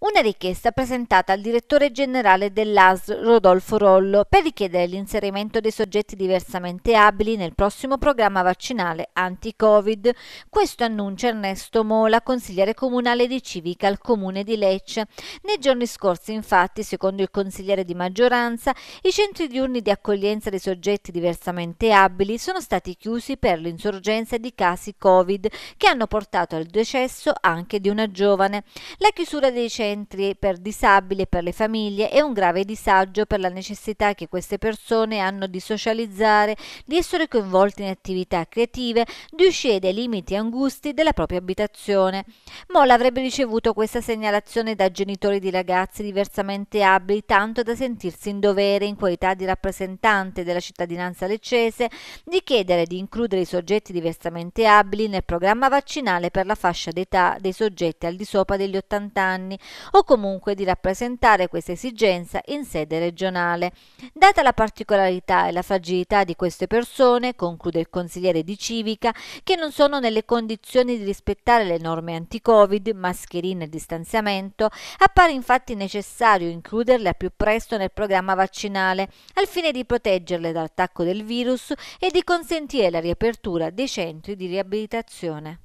una richiesta presentata al direttore generale dell'AS Rodolfo Rollo per richiedere l'inserimento dei soggetti diversamente abili nel prossimo programma vaccinale anti-Covid. Questo annuncia Ernesto Mola, consigliere comunale di Civica al comune di Lecce. Nei giorni scorsi, infatti, secondo il consigliere di maggioranza, i centri diurni di accoglienza dei soggetti diversamente abili sono stati chiusi per l'insorgenza di casi Covid che hanno portato al decesso anche di una giovane. La chiusura dei centri centri per disabili e per le famiglie è un grave disagio per la necessità che queste persone hanno di socializzare, di essere coinvolti in attività creative, di uscire dai limiti e angusti della propria abitazione. Mola avrebbe ricevuto questa segnalazione da genitori di ragazzi diversamente abili, tanto da sentirsi in dovere, in qualità di rappresentante della cittadinanza leccese, di chiedere di includere i soggetti diversamente abili nel programma vaccinale per la fascia d'età dei soggetti al di sopra degli 80 anni, o comunque di rappresentare questa esigenza in sede regionale. Data la particolarità e la fragilità di queste persone, conclude il consigliere di Civica, che non sono nelle condizioni di rispettare le norme anti-Covid, mascherine e distanziamento, appare infatti necessario includerle al più presto nel programma vaccinale, al fine di proteggerle dall'attacco del virus e di consentire la riapertura dei centri di riabilitazione.